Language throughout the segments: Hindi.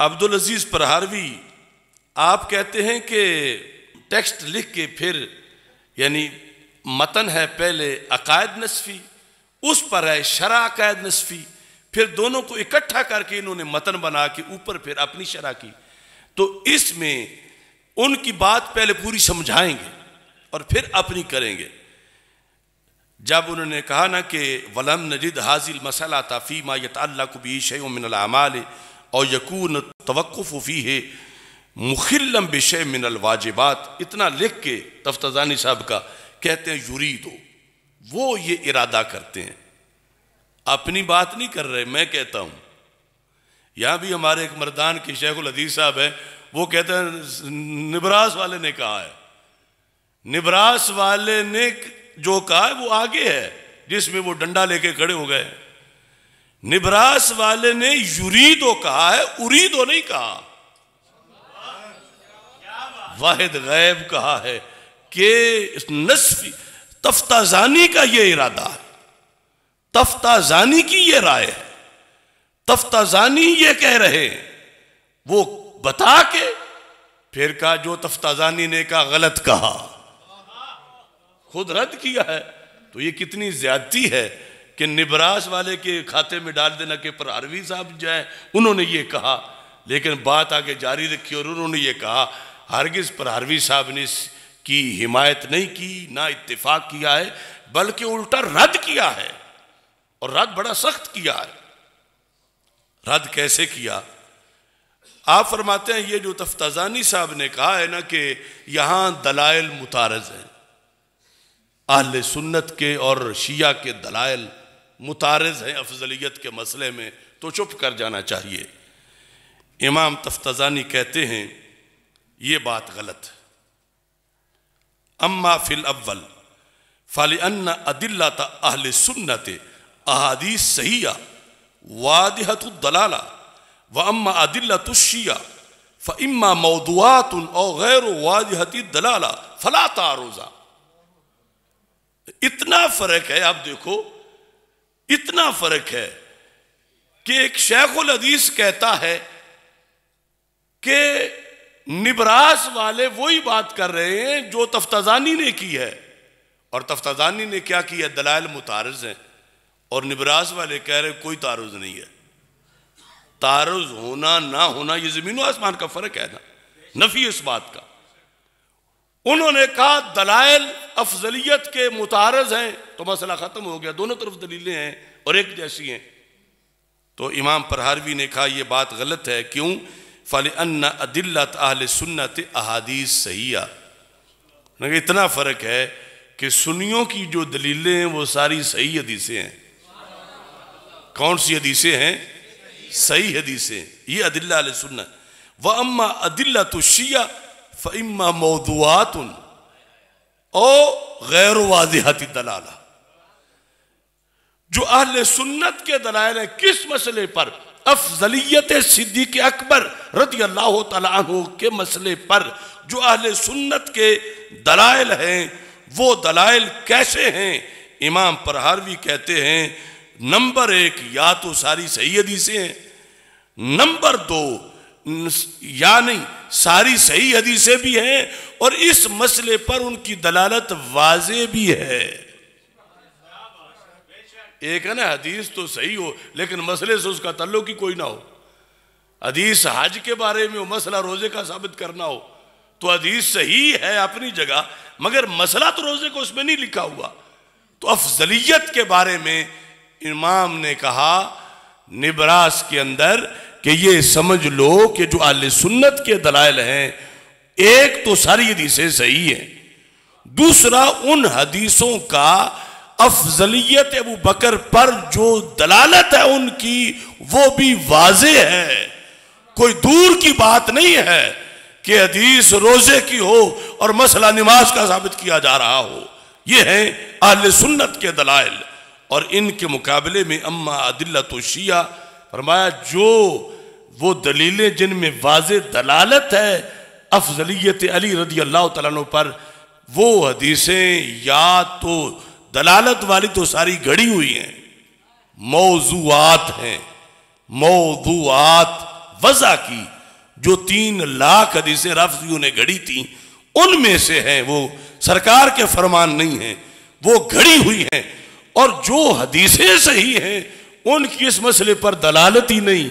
अब्दुल अजीज़ परहारवी आप कहते हैं कि टेक्स्ट लिख के फिर यानी मतन है पहले अकायद नस्फी उस पर है शरा अकायद नस्फी फिर दोनों को इकट्ठा करके इन्होंने मतन बना के ऊपर फिर अपनी शरा की तो इसमें उनकी बात पहले पूरी समझाएंगे और फिर अपनी करेंगे जब उन्होंने कहा ना कि वलम नजिद हाजिल मसला ताफ़ी मायत अल्लाह को भी और यकून तवक़ुफ़ी है मुखिलम बिशे मिनल वाजिबात इतना लिख के तफ्तानी साहब का कहते हैं यूरी दो वो ये इरादा करते हैं अपनी बात नहीं कर रहे मैं कहता हूं यहां भी हमारे एक मर्दान के शेखुल अदीस साहब है वो कहते हैं निबरास वाले ने कहा है निबरास वाले ने जो कहा है वो आगे है जिसमें वो डंडा लेके खड़े हो गए हैं निबरास वाले ने यूरीदो कहा है उरीदो नहीं कहा वाहिद गैब कहा है कि नस्फी तफ्ताजानी का यह इरादा है तफ्ताजानी की यह राय है तफ्ताजानी यह कह रहे वो बता के फिर कहा जो तफ्ताजानी ने कहा गलत कहा खुद रद्द किया है तो ये कितनी ज्यादती है कि निबरास वाले के खाते में डाल देना कि प्रहारवी साहब जाए उन्होंने ये कहा लेकिन बात आगे जारी रखी और उन्होंने ये कहा हरगिज़ प्रहारवी साहब ने की हिमायत नहीं की ना इत्तेफाक किया है बल्कि उल्टा रद्द किया है और रद्द बड़ा सख्त किया है रद्द कैसे किया आप फरमाते हैं ये जो तफ्ताजानी साहब ने कहा है ना कि यहां दलाइल मुतारज हैं आहल सुन्नत के और शिया के दलाइल मुतारज़ हैं अफजलियत के मसले में तो चुप कर जाना चाहिए इमाम तफ्तज़ानी कहते हैं ये बात गलत अम्मा फिल अव्वल फ़ल अन्ना अदिल्ला अहल सुन्नत अहादीस सहिया वादहतला व अम्मा अदिल्ला तुशिया फ़ इम्मा मौदुआत और गैर वादहती दलाला फला तारोज़ा इतना फ़र्क है आप देखो इतना फर्क है कि एक शेखुल अदीस कहता है कि निबरास वाले वही बात कर रहे हैं जो तफ्तजानी ने की है और तफ्ताजानी ने क्या किया दलाल मुतारज हैं और निबरास वाले कह रहे कोई तारुज नहीं है तारुज होना ना होना ये जमीन आसमान का फर्क है ना नफी इस बात का उन्होंने कहा दलाइल अफजलियत के मुतारज हैं तो मसला ख़त्म हो गया दोनों तरफ दलीलें हैं और एक जैसी हैं तो इमाम परहारवी ने कहा यह बात गलत है क्यों फल अन्ना अदिल्लत आहल सुन्नत अहादीस सहिया इतना फ़र्क है कि सुनियों की जो दलीलें हैं वो सारी सही हदीसें हैं कौन सी हदीसें हैं सही हदीसें ये अदिल्ला सुन्नत व अम्मा अदिल्ला तो शिया फ़िम्मा मौदुआतन ओ गैर वाजहती दलाला जो अहले सुन्नत के दलाल हैं किस मसले पर अफजलियत सिद्दीक अकबर रदी अल्लाह तु के मसले पर जो अहल सुन्नत के दलाइल हैं वो दलाइल कैसे हैं इमाम परहारवी कहते हैं नंबर एक या तो सारी सही हदीसें हैं नंबर दो या नहीं सारी सही हदीसें भी हैं और इस मसले पर उनकी दलालत वाजे भी है एक है ना हदीस तो सही हो लेकिन मसले से उसका तल्लुक ही कोई ना हो हदीस हज के बारे में हो मसला रोजे का साबित करना हो तो हदीस सही है अपनी जगह मगर मसला तो रोजे को उसमें नहीं लिखा हुआ तो अफजलियत के बारे में इमाम ने कहा निबरास के अंदर कि ये समझ लो कि जो आल सुन्नत के दलाल हैं एक तो सारी हदीसें सही हैं दूसरा उन हदीसों का अफजलियत अबू बकर पर जो दलालत है उनकी वो भी वाज है कोई दूर की बात नहीं है कि हदीस रोजे की हो और मसला नमाज का साबित किया जा रहा हो ये है आल सुन्नत के दलाल और इनके मुकाबले में अम्मा अदिल्ला तो शिया फरमाया जो वो दलीलें जिनमें वाज दलालत है अफजलियत अली रदी अल्लाह तु पर वो हदीसें या तो दलालत वाली तो सारी घड़ी हुई हैं मौजूआत हैं मौजूआत वजह की जो तीन लाख हदीसें राफजियों ने घड़ी थी उनमें से हैं वो सरकार के फरमान नहीं हैं वो घड़ी हुई हैं और जो हदीसें सही हैं उनकी इस मसले पर दलालत ही नहीं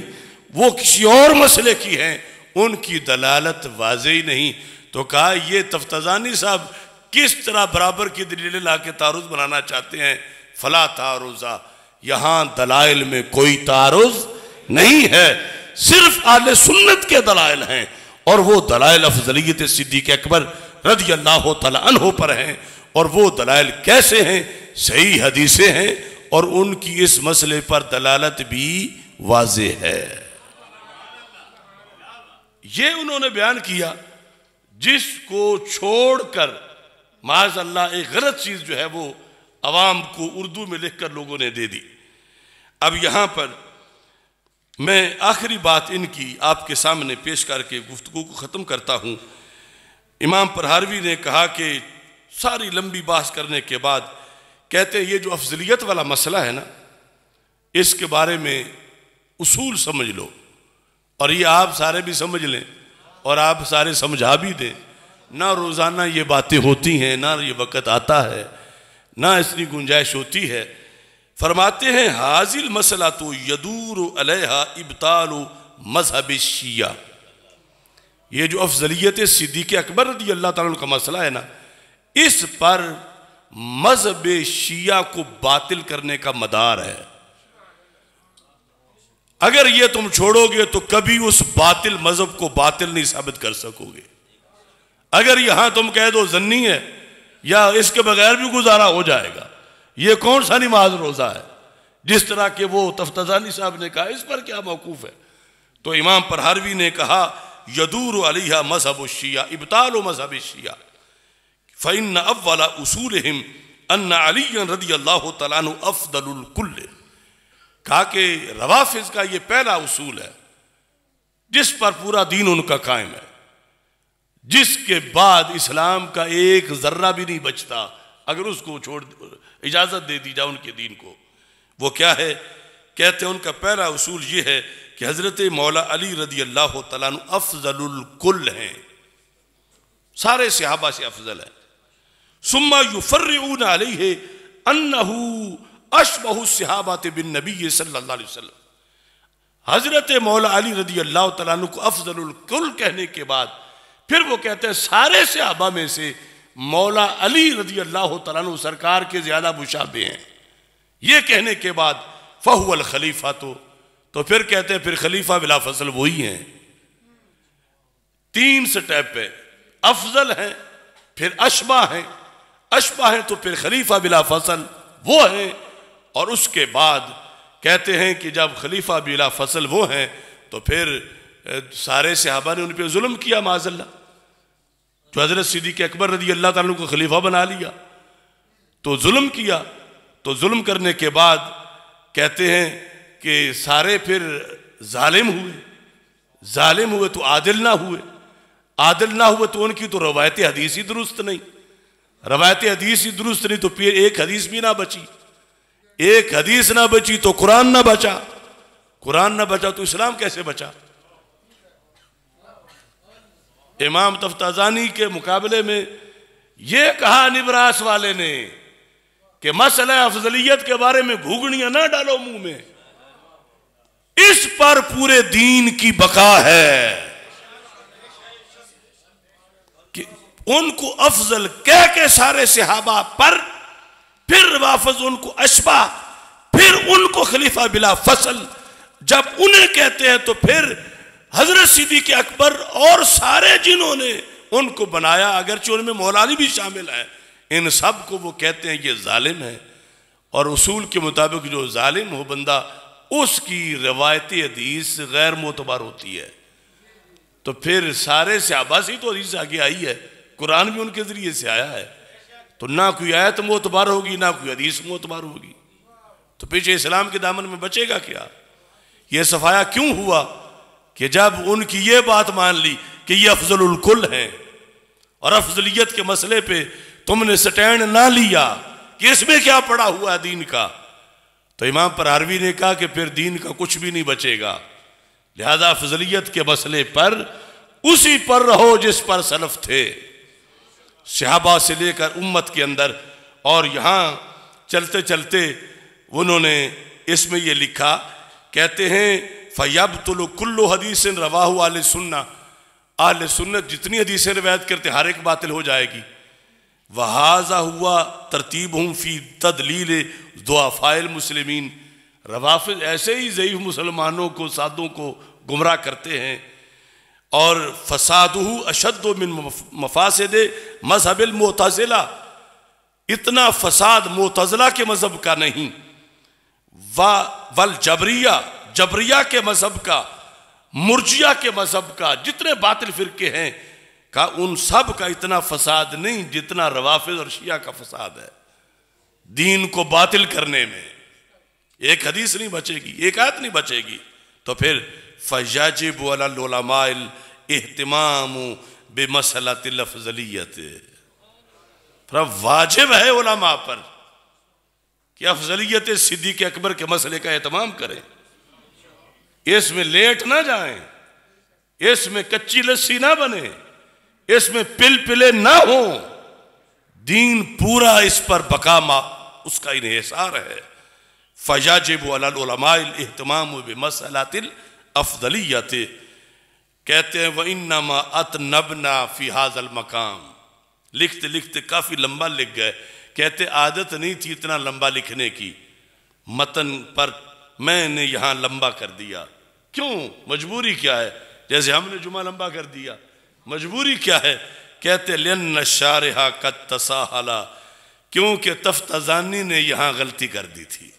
वो किसी और मसले की है उनकी दलालत वाज ही नहीं तो कहा ये तफ्तजानी साहब किस तरह बराबर की दलीलें ला के तारुज बनाना चाहते हैं फला तारुजा यहां दलाइल में कोई तारुज नहीं है सिर्फ आल सुन्नत के दलाइल हैं और वो दलाइल अफजलियत सिद्दीक अकबर रदी अल्लाह तला पर हैं और वो दलाइल कैसे हैं सही हदीसें हैं और उनकी इस मसले पर दलालत भी वाज है ये उन्होंने बयान किया जिसको छोड़कर माज अल्लाह एक गलत चीज़ जो है वो आवाम को उर्दू में लिखकर लोगों ने दे दी अब यहां पर मैं आखिरी बात इनकी आपके सामने पेश करके गुफ्तु को ख़त्म करता हूं इमाम परहारवी ने कहा कि सारी लंबी बात करने के बाद कहते हैं ये जो अफजलियत वाला मसला है ना इसके बारे में उसूल समझ लो और ये आप सारे भी समझ लें और आप सारे समझा भी दें ना रोज़ाना ये बातें होती हैं ना ये वक़्त आता है ना इसकी गुंजाइश होती है फरमाते हैं हाजिल मसला तो यदूर अलहा इबताल मजहब शिया ये जो अफजलियत सिद्दीक अकबर रदी अल्लाह तला का मसला है ना इस पर मजहब शिया को बातिल करने का मदार है अगर ये तुम छोड़ोगे तो कभी उस बातिल मजहब को बातिल नहीं साबित कर सकोगे अगर यहां तुम कह दो जन्नी है या इसके बगैर भी गुजारा हो जाएगा ये कौन सा नमाज रोजा है जिस तरह के वो तफ्तानी साहब ने कहा इस पर क्या मौकूफ है तो इमाम परहारवी ने कहा यदूर अलीहा मजहब शिया इबताल मजहब शिया फ़ैन अव्वला उसूल हिम अन अली रदी अल्लाह तन अफदलकुल कहा कि रवाफिज का ये पहला उसूल है जिस पर पूरा दीन उनका कायम है जिसके बाद इस्लाम का एक ज़र्रा भी नहीं बचता अगर उसको छोड़ इजाज़त दे दी जाए उनके दीन को वो क्या है कहते हैं उनका पहला उसूल ये है कि हज़रत मौला अली रदी अल्लाह तन अफजलकुल हैं सारे सिहाबा से अफजल हैं सुम्मा युफर्रून अलैहि अन्नहु अशबहु सहाबात बिन नबी सल्लल्लाहु अलैहि वसल्लम हज़रत मौला अली रजी अल्लाह तआला को अफजलुल कुल कहने के बाद फिर वो कहते हैं सारे सहाबा में से मौला अली रजी अल्लाह तु सरकार के ज़्यादा मुशाबे हैं ये कहने के बाद फहुल खलीफा तो तो फिर कहते हैं फिर खलीफा बिला फसल वही हैं तीन स्टेप पे अफजल हैं फिर अशबा हैं अशबा है तो फिर खलीफा बिला फसल वो है और उसके बाद कहते हैं कि जब खलीफा बिला फसल वो हैं तो फिर सारे सिहाबा ने उन पर जुल्म किया माजल्ला जो हजरत सिद्दीक अकबर रदी अल्लाह तु को खलीफा बना लिया तो जुल्म किया तो जुल्म करने के बाद कहते हैं कि सारे फिर जालिम हुए जालिम हुए तो आदिल ना हुए आदिल ना हुए तो उनकी तो रवायत हदीसी दुरुस्त नहीं रवायत हदीस ही दुरुस्त नहीं तो फिर एक हदीस भी ना बची एक हदीस ना बची तो कुरान ना बचा कुरान ना बचा तो इस्लाम कैसे बचा इमाम तफ्ताजानी के मुकाबले में यह कहा निबरास वाले ने कि मसल अफजलियत के बारे में घूगड़ियां ना डालो मुंह में इस पर पूरे दीन की बका है कि उनको अफजल कह के सारे सिहाबा पर फिर वाफज उनको अशबा फिर उनको खलीफा बिला फसल जब उन्हें कहते हैं तो फिर हजरत सिद्दी के अकबर और सारे जिन्होंने उनको बनाया चोर उनमें मौलानी भी शामिल है इन सब को वो कहते हैं ये जालिम है और उसूल के मुताबिक जो जालिम हो बंदा उसकी रवायती अदीस गैर मोतबार होती है तो फिर सारे से आबासी तो अदीस आगे आई है कुरान भी उनके ज़रिए से आया है तो ना कोई आयत मोतबार होगी ना कोई हदीस मोतबार होगी तो पीछे इस्लाम के दामन में बचेगा क्या यह सफाया क्यों हुआ कि जब उनकी ये बात मान ली कि ये उलकुल हैं और अफजलियत के मसले पे तुमने स्टैंड ना लिया कि इसमें क्या पड़ा हुआ है दीन का तो इमाम परारवी ने कहा कि फिर दीन का कुछ भी नहीं बचेगा लिहाजा अफजलियत के मसले पर उसी पर रहो जिस पर सलफ थे सहाबा से लेकर उम्मत के अंदर और यहाँ चलते चलते उन्होंने इसमें ये लिखा कहते हैं फ़ैब तुल्लो हदीस रवाह आल सुन्ना आल सुन्नत जितनी हदीसें रवायत करते हर एक बातिल हो जाएगी वहाजा हुआ तरतीब हूँ फ़ी तदलील फ़ायल मुसलमिन रवाफ़ ऐसे ही ज़यीफ़ मुसलमानों को साधुओं को गुमराह करते हैं और फसाद अशद मिन मफासद मजहब मोतजिला इतना फसाद मोतजला के मज़हब का नहीं वा वल जबरिया जबरिया के मज़हब का मुर्जिया के मज़हब का जितने बातिल फ़िरके हैं का उन सब का इतना फसाद नहीं जितना रवाफिज और शिया का फसाद है दीन को बातिल करने में एक हदीस नहीं बचेगी एक आयत नहीं बचेगी तो फिर फजाजिब वलामाइल अहतमाम बेमसला अफजलियत वाजिब है ओलामा पर कि अफजलियत सिद्दीक अकबर के मसले का अहतमाम करें इसमें लेट ना जाए इसमें कच्ची लस्सी ना बने इसमें पिल पिले ना हो दीन पूरा इस पर बका मा उसका इन्हसार है फ़याजिब वलामाइल अहतमाम तिल अफजलियत कहते हैं वह इन्नमा अत नबना फ़िहाजल मकाम लिखते लिखते काफ़ी लंबा लिख गए कहते आदत नहीं थी इतना लंबा लिखने की मतन पर मैंने यहां लंबा कर दिया क्यों मजबूरी क्या है जैसे हमने जुमा लंबा कर दिया मजबूरी क्या है कहते लिन शारहा का तसाहला क्योंकि तफ्तजानी ने यहां गलती कर दी थी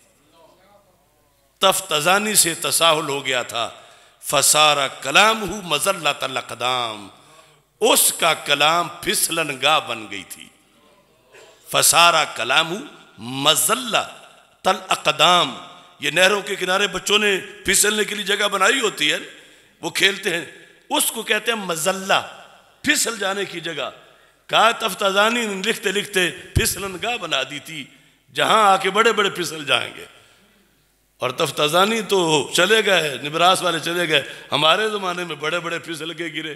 तफ्तजानी से तसाहुल हो गया था फसारा कलाम हु मजल्ला कदाम उसका कलाम फिसलन गाह बन गई थी फसारा कलाम हु मजल्ला तल अकदाम ये नहरों के किनारे बच्चों ने फिसलने के लिए जगह बनाई होती है वो खेलते हैं उसको कहते हैं मजल्ला फिसल जाने की जगह का तफ्तानी लिखते लिखते फिसलन गाह बना दी थी जहां आके बड़े बड़े फिसल जाएंगे और तफ्तजानी तो चले गए निबरास वाले चले गए हमारे ज़माने में बड़े बड़े फिसल के गिरे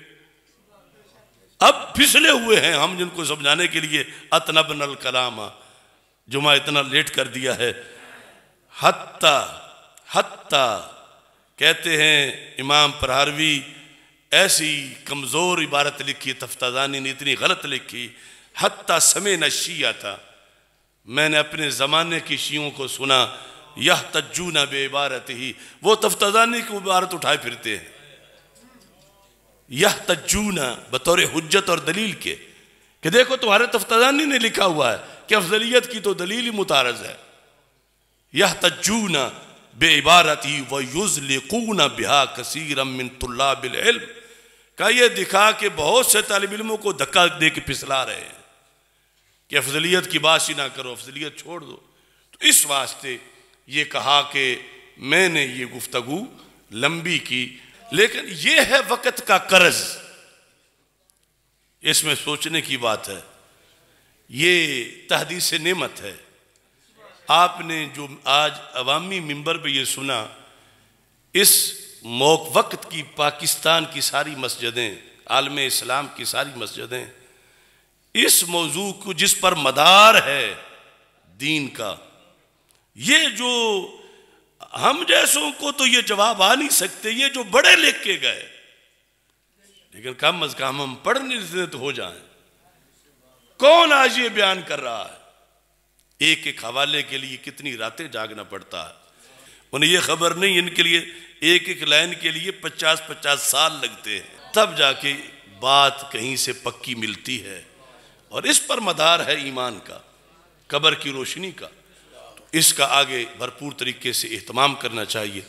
अब फिसले हुए हैं हम जिनको समझाने के लिए अतनब नल कलामा जुमा इतना लेट कर दिया है हत्ता हत्ता कहते हैं इमाम प्रहारवी ऐसी कमज़ोर इबारत लिखी तफ्ताजानी ने इतनी गलत लिखी हत्ता समय न शिया था मैंने अपने ज़माने की शियों को सुना यह तज्जू न बेबारत ही वो तफ्तजानी की इबारत उठाए फिरते हैं यह तज्जू न बतौर हजत और दलील के कि देखो तुम्हारे तफ्तजानी ने लिखा हुआ है कि अफजलियत की तो दलील ही मुतारज है यह तज्जू न इबारत ही व न बिहा कसीर मिन तुल्लाबिल्म का यह दिखा कि बहुत से तालब इलमों को धक्का दे के फिसला रहे हैं कि अफजलियत की बात ही ना करो अफजलियत छोड़ दो तो इस वास्ते ये कहा कि मैंने ये गुफ्तगु लंबी की लेकिन ये है वक़्त का कर्ज इसमें सोचने की बात है ये तहदीस नेमत है आपने जो आज अवामी मंबर पे ये सुना इस मौक वक्त की पाकिस्तान की सारी मस्जिदें आलम इस्लाम की सारी मस्जिदें इस मौजू को जिस पर मदार है दीन का ये जो हम जैसों को तो ये जवाब आ नहीं सकते ये जो बड़े लिख के गए लेकिन कम अज कम हम पढ़ तो हो जाए कौन आज ये बयान कर रहा है एक एक हवाले के लिए कितनी रातें जागना पड़ता है उन्हें यह खबर नहीं इनके लिए एक एक लाइन के लिए पचास पचास साल लगते हैं तब जाके बात कहीं से पक्की मिलती है और इस पर मदार है ईमान का कबर की रोशनी का इसका आगे भरपूर तरीके से अहतमाम करना चाहिए